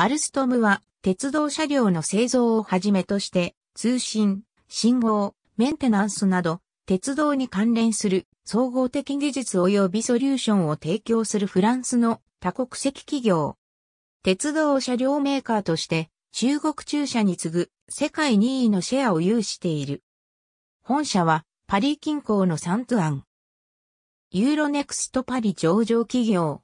アルストムは鉄道車両の製造をはじめとして通信、信号、メンテナンスなど鉄道に関連する総合的技術及びソリューションを提供するフランスの多国籍企業。鉄道車両メーカーとして中国中車に次ぐ世界2位のシェアを有している。本社はパリ近郊のサントアン。ユーロネクストパリ上場企業。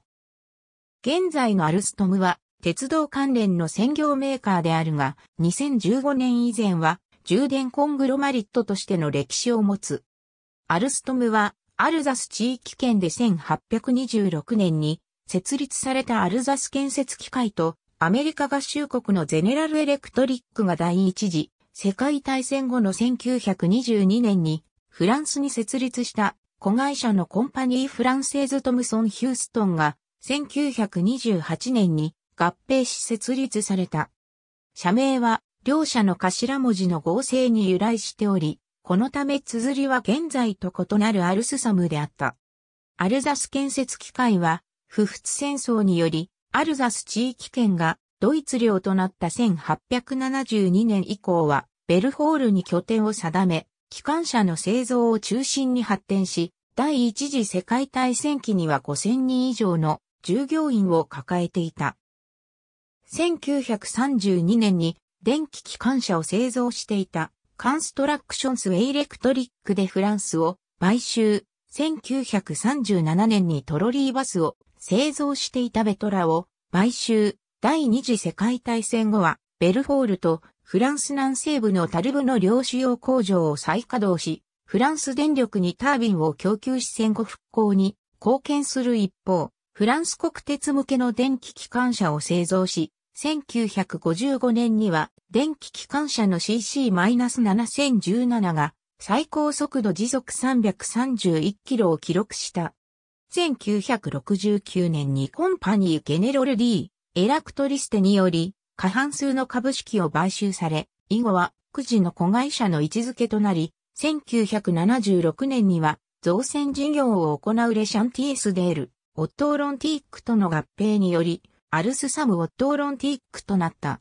現在のアルストムは鉄道関連の専業メーカーであるが、2015年以前は充電コングロマリットとしての歴史を持つ。アルストムは、アルザス地域圏で1826年に設立されたアルザス建設機械と、アメリカ合衆国のゼネラルエレクトリックが第一次世界大戦後の1922年にフランスに設立した子会社のコンパニーフランセーズ・トムソン・ヒューストンが1928年に合併し設立された。社名は両社の頭文字の合成に由来しており、このため綴りは現在と異なるアルスサムであった。アルザス建設機械は、不仏戦争により、アルザス地域圏がドイツ領となった1872年以降は、ベルホールに拠点を定め、機関車の製造を中心に発展し、第一次世界大戦期には5000人以上の従業員を抱えていた。1932年に電気機関車を製造していたカンストラクションスェイレクトリックでフランスを買収。1937年にトロリーバスを製造していたベトラを買収。第二次世界大戦後はベルフォールとフランス南西部のタルブの両主要工場を再稼働し、フランス電力にタービンを供給し戦後復興に貢献する一方、フランス国鉄向けの電気機関車を製造し、1955年には電気機関車の CC-7017 が最高速度時速331キロを記録した。1969年にコンパニーゲネロル D、エラクトリステにより過半数の株式を買収され、以後は九時の子会社の位置づけとなり、1976年には造船事業を行うレシャンティースデール、オットーロンティックとの合併により、アルスサム・ウォットーロンティックとなった。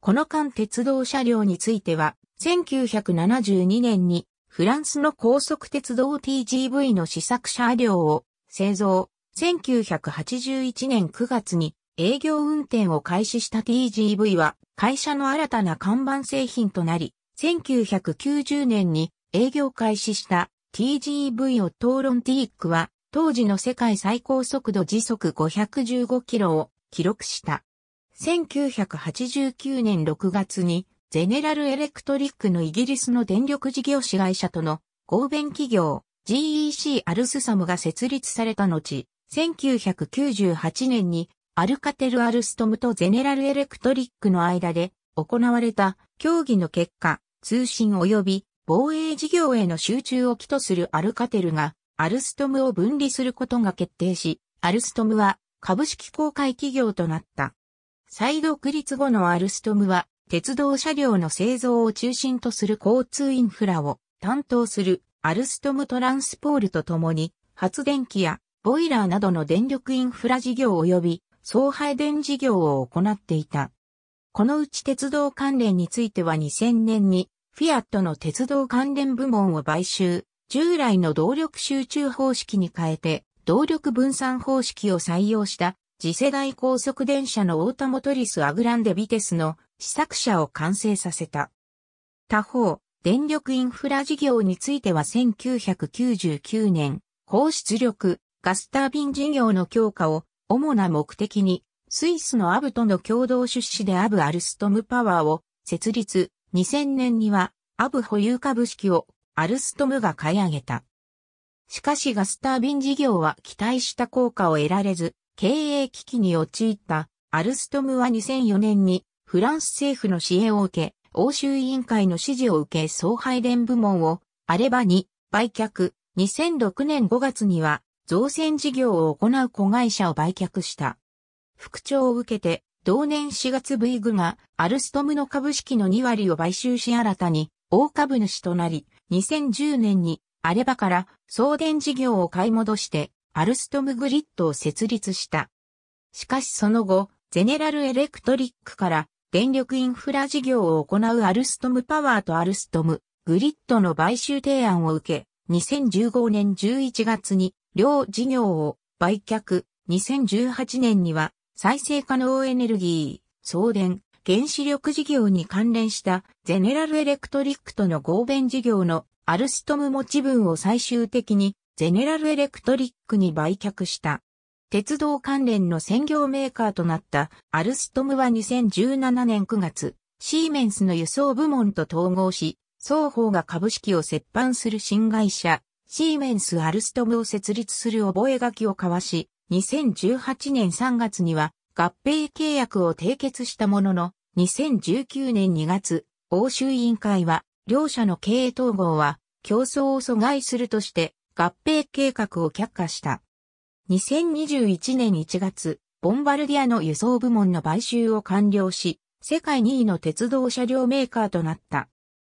この間鉄道車両については、1972年にフランスの高速鉄道 TGV の試作車両を製造、1981年9月に営業運転を開始した TGV は会社の新たな看板製品となり、1990年に営業開始した TGV を討論ティークは当時の世界最高速度時速515キロを記録した。1989年6月に、ゼネラルエレクトリックのイギリスの電力事業子会社との合弁企業 GEC アルスサムが設立された後、1998年にアルカテル・アルストムとゼネラルエレクトリックの間で行われた協議の結果、通信及び防衛事業への集中を起とするアルカテルがアルストムを分離することが決定し、アルストムは株式公開企業となった。再独立後のアルストムは、鉄道車両の製造を中心とする交通インフラを担当するアルストムトランスポールとともに、発電機やボイラーなどの電力インフラ事業及び送配電事業を行っていた。このうち鉄道関連については2000年にフィアットの鉄道関連部門を買収、従来の動力集中方式に変えて動力分散方式を採用した次世代高速電車のオータモトリス・アグランデ・ビテスの試作車を完成させた。他方、電力インフラ事業については1999年、高出力、ガスタービン事業の強化を主な目的に、スイスのアブとの共同出資でアブアルストムパワーを設立、2000年にはアブ保有株式をアルストムが買い上げた。しかしガスタービン事業は期待した効果を得られず、経営危機に陥ったアルストムは2004年にフランス政府の支援を受け、欧州委員会の指示を受け総配電部門をアレバに売却。2006年5月には造船事業を行う子会社を売却した。副調を受けて同年4月 V グがアルストムの株式の2割を買収し新たに大株主となり、2010年にアレバから送電事業を買い戻して、アルストムグリッドを設立した。しかしその後、ゼネラルエレクトリックから電力インフラ事業を行うアルストムパワーとアルストムグリッドの買収提案を受け、2015年11月に両事業を売却、2018年には再生可能エネルギー、送電、原子力事業に関連したゼネラルエレクトリックとの合弁事業のアルストム持ち分を最終的にゼネラルエレクトリックに売却した。鉄道関連の専業メーカーとなったアルストムは2017年9月、シーメンスの輸送部門と統合し、双方が株式を折半する新会社、シーメンス・アルストムを設立する覚書を交わし、2018年3月には合併契約を締結したものの、2019年2月、欧州委員会は、両社の経営統合は、競争を阻害するとして、合併計画を却下した。2021年1月、ボンバルディアの輸送部門の買収を完了し、世界2位の鉄道車両メーカーとなった。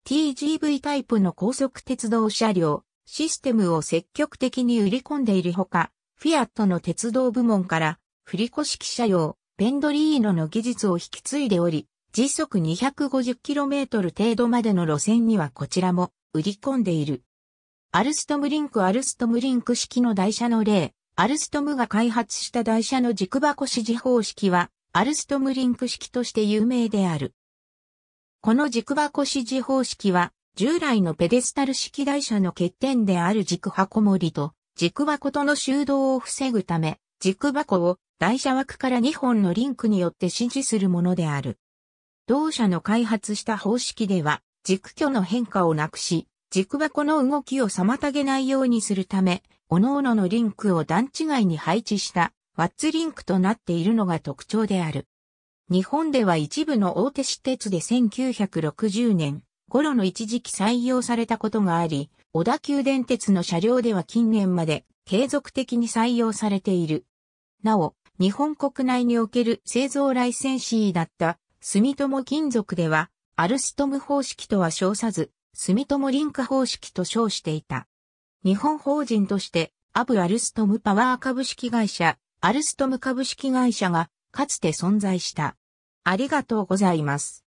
TGV タイプの高速鉄道車両、システムを積極的に売り込んでいるほか、フィアットの鉄道部門から振り子式車用、ペンドリーノの技術を引き継いでおり、時速 250km 程度までの路線にはこちらも売り込んでいる。アルストムリンクアルストムリンク式の台車の例、アルストムが開発した台車の軸箱指示方式は、アルストムリンク式として有名である。この軸箱指示方式は、従来のペデスタル式台車の欠点である軸箱盛りと軸箱との修道を防ぐため、軸箱を台車枠から2本のリンクによって指示するものである。同社の開発した方式では、軸距の変化をなくし、軸箱の動きを妨げないようにするため、各々のリンクを段違いに配置したワッツリンクとなっているのが特徴である。日本では一部の大手私鉄で1960年頃の一時期採用されたことがあり、小田急電鉄の車両では近年まで継続的に採用されている。なお、日本国内における製造ライセンシーだった住友金属では、アルストム方式とは称さず、住友リンク方式と称していた。日本法人として、アブ・アルストムパワー株式会社、アルストム株式会社が、かつて存在した。ありがとうございます。